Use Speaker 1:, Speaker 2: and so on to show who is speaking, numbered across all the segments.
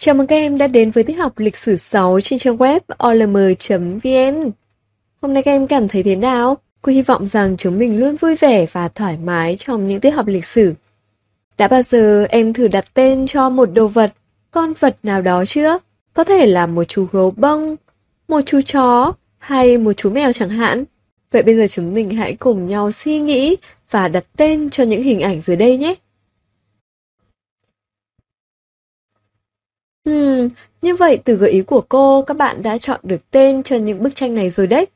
Speaker 1: Chào mừng các em đã đến với tiết học lịch sử 6 trên trang web olm.vn. Hôm nay các em cảm thấy thế nào? Cô hy vọng rằng chúng mình luôn vui vẻ và thoải mái trong những tiết học lịch sử. Đã bao giờ em thử đặt tên cho một đồ vật, con vật nào đó chưa? Có thể là một chú gấu bông, một chú chó hay một chú mèo chẳng hạn. Vậy bây giờ chúng mình hãy cùng nhau suy nghĩ và đặt tên cho những hình ảnh dưới đây nhé. như vậy từ gợi ý của cô, các bạn đã chọn được tên cho những bức tranh này rồi đấy.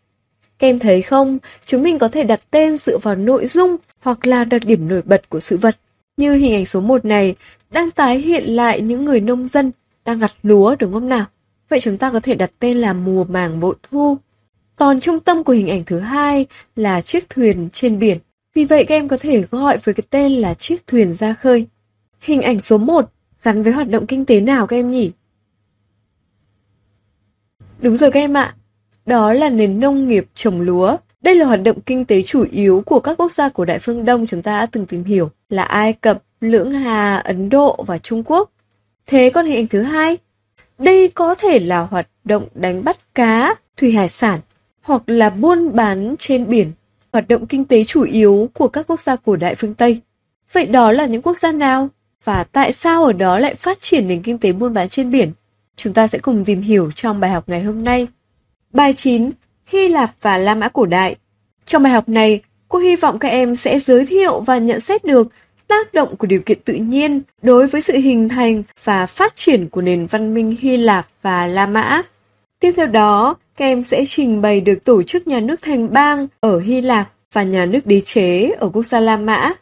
Speaker 1: Các em thấy không, chúng mình có thể đặt tên dựa vào nội dung hoặc là đặc điểm nổi bật của sự vật. Như hình ảnh số 1 này, đang tái hiện lại những người nông dân đang gặt lúa đúng không nào? Vậy chúng ta có thể đặt tên là mùa màng bội thu. Còn trung tâm của hình ảnh thứ hai là chiếc thuyền trên biển. Vì vậy các em có thể gọi với cái tên là chiếc thuyền ra khơi. Hình ảnh số 1 gắn với hoạt động kinh tế nào các em nhỉ? Đúng rồi các em ạ, đó là nền nông nghiệp trồng lúa. Đây là hoạt động kinh tế chủ yếu của các quốc gia của Đại phương Đông chúng ta đã từng tìm hiểu là Ai Cập, Lưỡng Hà, Ấn Độ và Trung Quốc. Thế còn hình ảnh thứ hai, đây có thể là hoạt động đánh bắt cá, thủy hải sản hoặc là buôn bán trên biển, hoạt động kinh tế chủ yếu của các quốc gia của đại phương Tây. Vậy đó là những quốc gia nào? Và tại sao ở đó lại phát triển nền kinh tế buôn bán trên biển? chúng ta sẽ cùng tìm hiểu trong bài học ngày hôm nay. Bài 9. Hy Lạp và La Mã cổ đại Trong bài học này, cô hy vọng các em sẽ giới thiệu và nhận xét được tác động của điều kiện tự nhiên đối với sự hình thành và phát triển của nền văn minh Hy Lạp và La Mã. Tiếp theo đó, các em sẽ trình bày được tổ chức nhà nước thành bang ở Hy Lạp và nhà nước đế chế ở quốc gia La Mã.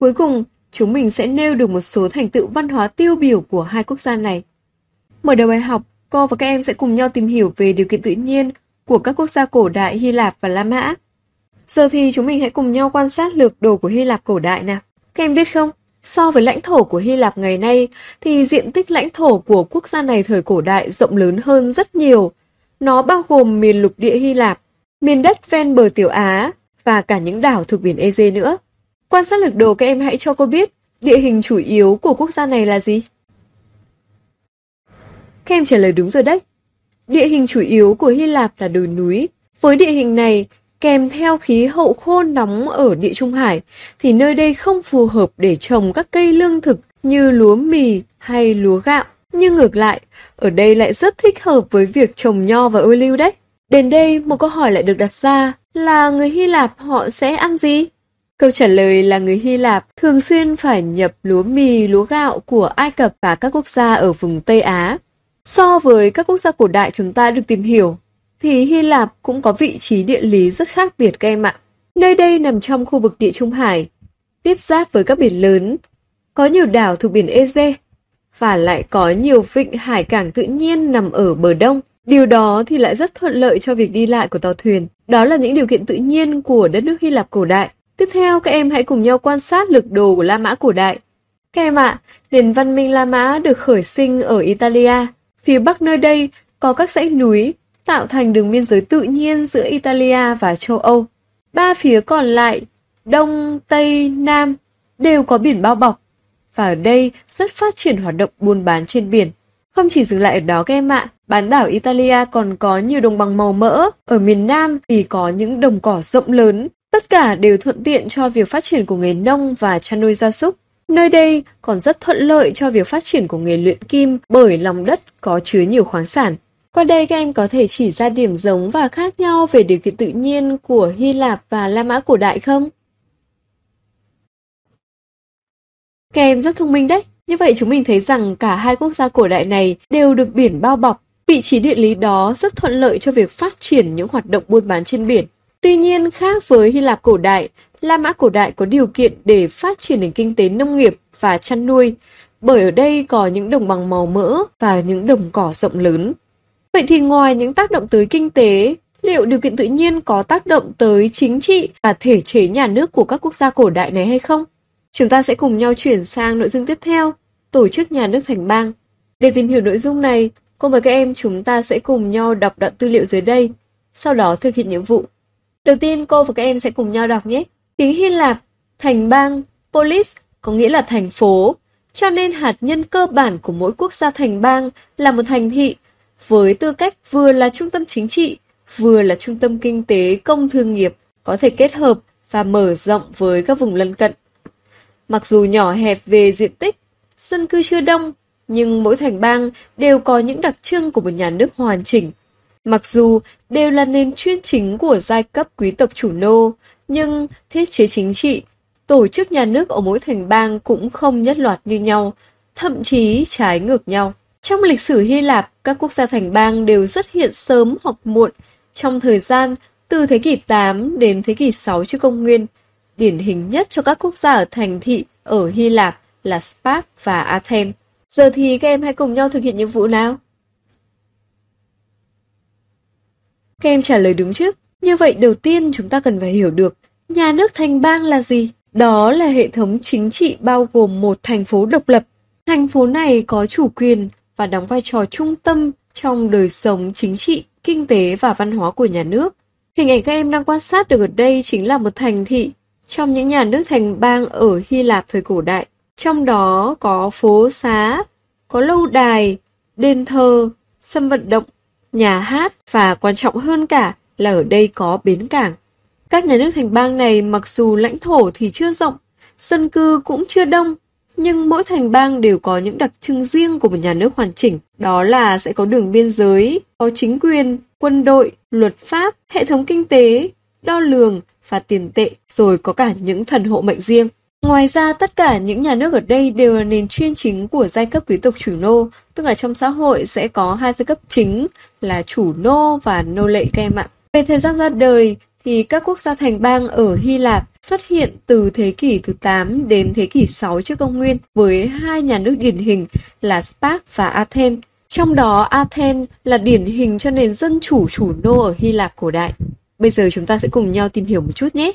Speaker 1: Cuối cùng, chúng mình sẽ nêu được một số thành tựu văn hóa tiêu biểu của hai quốc gia này. Mở đầu bài học, cô và các em sẽ cùng nhau tìm hiểu về điều kiện tự nhiên của các quốc gia cổ đại Hy Lạp và La Mã. Giờ thì chúng mình hãy cùng nhau quan sát lược đồ của Hy Lạp cổ đại nào. Các em biết không, so với lãnh thổ của Hy Lạp ngày nay thì diện tích lãnh thổ của quốc gia này thời cổ đại rộng lớn hơn rất nhiều. Nó bao gồm miền lục địa Hy Lạp, miền đất ven bờ Tiểu Á và cả những đảo thuộc biển Ege nữa. Quan sát lược đồ các em hãy cho cô biết địa hình chủ yếu của quốc gia này là gì? Các em trả lời đúng rồi đấy. Địa hình chủ yếu của Hy Lạp là đồi núi. Với địa hình này, kèm theo khí hậu khô nóng ở địa Trung Hải, thì nơi đây không phù hợp để trồng các cây lương thực như lúa mì hay lúa gạo. Nhưng ngược lại, ở đây lại rất thích hợp với việc trồng nho và ô lưu đấy. Đến đây, một câu hỏi lại được đặt ra là người Hy Lạp họ sẽ ăn gì? Câu trả lời là người Hy Lạp thường xuyên phải nhập lúa mì, lúa gạo của Ai Cập và các quốc gia ở vùng Tây Á So với các quốc gia cổ đại chúng ta được tìm hiểu, thì Hy Lạp cũng có vị trí địa lý rất khác biệt các em ạ. Nơi đây nằm trong khu vực địa Trung Hải, tiếp giáp với các biển lớn, có nhiều đảo thuộc biển Ege và lại có nhiều vịnh hải cảng tự nhiên nằm ở bờ đông. Điều đó thì lại rất thuận lợi cho việc đi lại của tàu thuyền. Đó là những điều kiện tự nhiên của đất nước Hy Lạp cổ đại. Tiếp theo, các em hãy cùng nhau quan sát lược đồ của La Mã cổ đại. Các em ạ, à, nền văn minh La Mã được khởi sinh ở Italia Phía bắc nơi đây có các dãy núi tạo thành đường biên giới tự nhiên giữa Italia và châu Âu. Ba phía còn lại, đông, tây, nam đều có biển bao bọc. Và ở đây rất phát triển hoạt động buôn bán trên biển. Không chỉ dừng lại ở đó các em ạ, bán đảo Italia còn có nhiều đồng bằng màu mỡ, ở miền Nam thì có những đồng cỏ rộng lớn. Tất cả đều thuận tiện cho việc phát triển của nghề nông và chăn nuôi gia súc. Nơi đây còn rất thuận lợi cho việc phát triển của nghề luyện kim bởi lòng đất có chứa nhiều khoáng sản. Qua đây các em có thể chỉ ra điểm giống và khác nhau về điều kiện tự nhiên của Hy Lạp và La Mã cổ đại không? Các em rất thông minh đấy. Như vậy chúng mình thấy rằng cả hai quốc gia cổ đại này đều được biển bao bọc. Vị trí địa lý đó rất thuận lợi cho việc phát triển những hoạt động buôn bán trên biển. Tuy nhiên khác với Hy Lạp cổ đại, La Mã cổ đại có điều kiện để phát triển nền kinh tế nông nghiệp và chăn nuôi, bởi ở đây có những đồng bằng màu mỡ và những đồng cỏ rộng lớn. Vậy thì ngoài những tác động tới kinh tế, liệu điều kiện tự nhiên có tác động tới chính trị và thể chế nhà nước của các quốc gia cổ đại này hay không? Chúng ta sẽ cùng nhau chuyển sang nội dung tiếp theo, tổ chức nhà nước thành bang. Để tìm hiểu nội dung này, cô và các em chúng ta sẽ cùng nhau đọc đoạn tư liệu dưới đây, sau đó thực hiện nhiệm vụ. Đầu tiên cô và các em sẽ cùng nhau đọc nhé. Tiếng Hy Lạp, thành bang, polis có nghĩa là thành phố, cho nên hạt nhân cơ bản của mỗi quốc gia thành bang là một thành thị, với tư cách vừa là trung tâm chính trị, vừa là trung tâm kinh tế công thương nghiệp, có thể kết hợp và mở rộng với các vùng lân cận. Mặc dù nhỏ hẹp về diện tích, dân cư chưa đông, nhưng mỗi thành bang đều có những đặc trưng của một nhà nước hoàn chỉnh. Mặc dù đều là nền chuyên chính của giai cấp quý tộc chủ nô, nhưng thiết chế chính trị, tổ chức nhà nước ở mỗi thành bang cũng không nhất loạt như nhau, thậm chí trái ngược nhau. Trong lịch sử Hy Lạp, các quốc gia thành bang đều xuất hiện sớm hoặc muộn trong thời gian từ thế kỷ 8 đến thế kỷ 6 trước công nguyên. Điển hình nhất cho các quốc gia ở thành thị ở Hy Lạp là Sparta và Athens. Giờ thì các em hãy cùng nhau thực hiện nhiệm vụ nào. Các em trả lời đúng chứ? Như vậy đầu tiên chúng ta cần phải hiểu được nhà nước thành bang là gì? Đó là hệ thống chính trị bao gồm một thành phố độc lập. Thành phố này có chủ quyền và đóng vai trò trung tâm trong đời sống chính trị, kinh tế và văn hóa của nhà nước. Hình ảnh các em đang quan sát được ở đây chính là một thành thị trong những nhà nước thành bang ở Hy Lạp thời cổ đại. Trong đó có phố xá, có lâu đài, đền thờ, sân vận động, nhà hát và quan trọng hơn cả là ở đây có bến cảng. Các nhà nước thành bang này mặc dù lãnh thổ thì chưa rộng, dân cư cũng chưa đông, nhưng mỗi thành bang đều có những đặc trưng riêng của một nhà nước hoàn chỉnh. Đó là sẽ có đường biên giới, có chính quyền, quân đội, luật pháp, hệ thống kinh tế, đo lường và tiền tệ, rồi có cả những thần hộ mệnh riêng. Ngoài ra, tất cả những nhà nước ở đây đều là nền chuyên chính của giai cấp quý tộc chủ nô, tức là trong xã hội sẽ có hai giai cấp chính là chủ nô và nô lệ các em ạ. Về thời gian ra đời thì các quốc gia thành bang ở Hy Lạp xuất hiện từ thế kỷ thứ 8 đến thế kỷ 6 trước công nguyên với hai nhà nước điển hình là Spark và Athens. Trong đó Athens là điển hình cho nền dân chủ chủ nô ở Hy Lạp cổ đại. Bây giờ chúng ta sẽ cùng nhau tìm hiểu một chút nhé.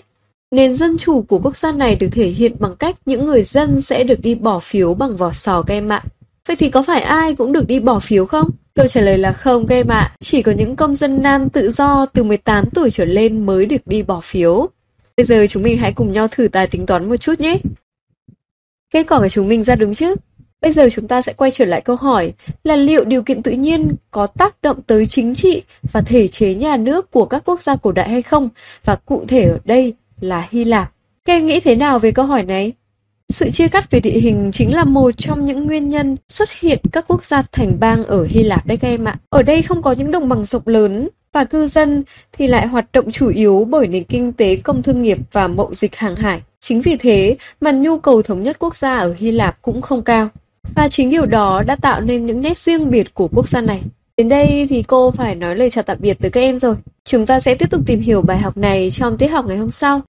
Speaker 1: Nền dân chủ của quốc gia này được thể hiện bằng cách những người dân sẽ được đi bỏ phiếu bằng vỏ sò cây mạng Vậy thì có phải ai cũng được đi bỏ phiếu không? Câu trả lời là không các em ạ. Chỉ có những công dân nam tự do từ 18 tuổi trở lên mới được đi bỏ phiếu. Bây giờ chúng mình hãy cùng nhau thử tài tính toán một chút nhé. Kết quả của chúng mình ra đúng chứ? Bây giờ chúng ta sẽ quay trở lại câu hỏi là liệu điều kiện tự nhiên có tác động tới chính trị và thể chế nhà nước của các quốc gia cổ đại hay không? Và cụ thể ở đây là Hy Lạp. Các em nghĩ thế nào về câu hỏi này? Sự chia cắt về địa hình chính là một trong những nguyên nhân xuất hiện các quốc gia thành bang ở Hy Lạp đấy các em ạ. Ở đây không có những đồng bằng rộng lớn và cư dân thì lại hoạt động chủ yếu bởi nền kinh tế công thương nghiệp và mậu dịch hàng hải. Chính vì thế mà nhu cầu thống nhất quốc gia ở Hy Lạp cũng không cao. Và chính điều đó đã tạo nên những nét riêng biệt của quốc gia này. Đến đây thì cô phải nói lời chào tạm biệt tới các em rồi. Chúng ta sẽ tiếp tục tìm hiểu bài học này trong tiết học ngày hôm sau.